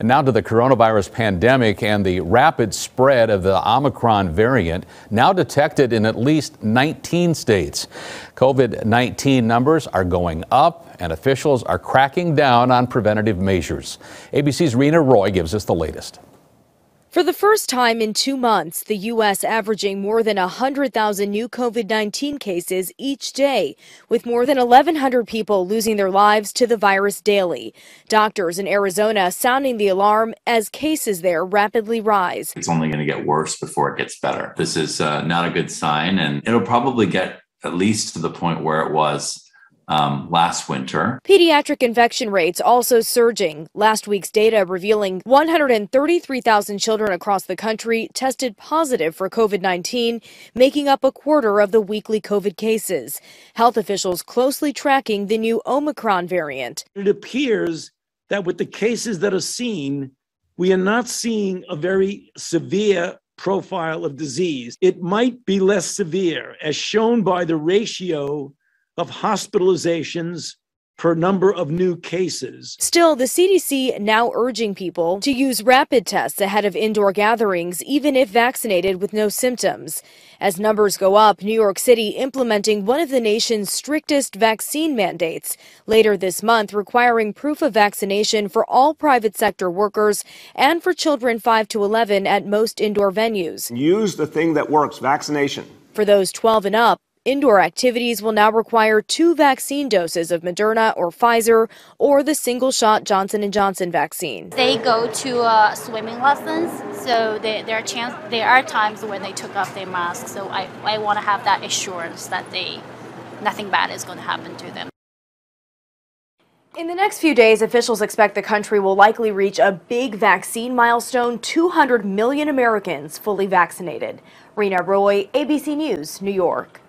And now to the coronavirus pandemic and the rapid spread of the Omicron variant, now detected in at least 19 states. COVID 19 numbers are going up, and officials are cracking down on preventative measures. ABC's Rena Roy gives us the latest. For the first time in two months, the U.S. averaging more than 100,000 new COVID 19 cases each day, with more than 1,100 people losing their lives to the virus daily. Doctors in Arizona sounding the alarm as cases there rapidly rise. It's only going to get worse before it gets better. This is uh, not a good sign, and it'll probably get at least to the point where it was um, last winter. Pediatric infection rates also surging. Last week's data revealing 133,000 children across the country tested positive for COVID 19, making up a quarter of the weekly COVID cases. Health officials closely tracking the new Omicron variant. It appears that with the cases that are seen, we are not seeing a very severe profile of disease. It might be less severe, as shown by the ratio of hospitalizations per number of new cases. Still, the CDC now urging people to use rapid tests ahead of indoor gatherings, even if vaccinated with no symptoms. As numbers go up, New York City implementing one of the nation's strictest vaccine mandates later this month, requiring proof of vaccination for all private sector workers and for children 5 to 11 at most indoor venues. Use the thing that works, vaccination. For those 12 and up, Indoor activities will now require two vaccine doses of Moderna or Pfizer or the single-shot Johnson & Johnson vaccine. They go to uh, swimming lessons, so they, there, are chance, there are times when they took off their masks, so I, I want to have that assurance that they, nothing bad is going to happen to them. In the next few days, officials expect the country will likely reach a big vaccine milestone 200 million Americans fully vaccinated. Rena Roy, ABC News, New York.